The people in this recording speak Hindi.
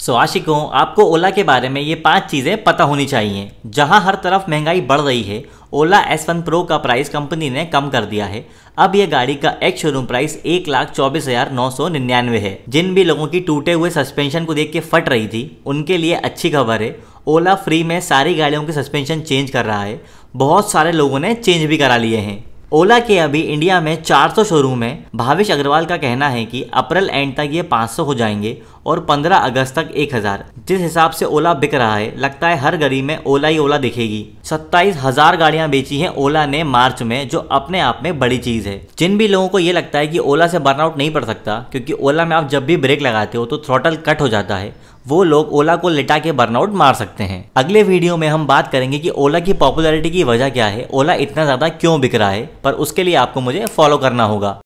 सो so, आशिकों आपको ओला के बारे में ये पांच चीज़ें पता होनी चाहिए जहां हर तरफ महंगाई बढ़ रही है ओला एस वन प्रो का प्राइस कंपनी ने कम कर दिया है अब यह गाड़ी का एक शोरूम प्राइस एक लाख चौबीस हजार नौ सौ निन्यानवे है जिन भी लोगों की टूटे हुए सस्पेंशन को देख के फट रही थी उनके लिए अच्छी खबर है ओला फ्री में सारी गाड़ियों के सस्पेंशन चेंज कर रहा है बहुत सारे लोगों ने चेंज भी करा लिए हैं ओला के अभी इंडिया में 400 शोरूम है भाविश अग्रवाल का कहना है कि अप्रैल एंड तक ये 500 हो जाएंगे और 15 अगस्त तक 1000 जिस हिसाब से ओला बिक रहा है लगता है हर गली में ओला ही ओला दिखेगी सत्ताईस हजार गाड़ियां बेची हैं ओला ने मार्च में जो अपने आप में बड़ी चीज है जिन भी लोगों को ये लगता है कि ओला से बर्नआउट नहीं पड़ सकता क्योंकि ओला में आप जब भी ब्रेक लगाते हो तो थ्रोटल कट हो जाता है वो लोग ओला को लिटा के बर्नआउट मार सकते हैं अगले वीडियो में हम बात करेंगे कि ओला की पॉपुलैरिटी की वजह क्या है ओला इतना ज़्यादा क्यों बिक रहा है पर उसके लिए आपको मुझे फॉलो करना होगा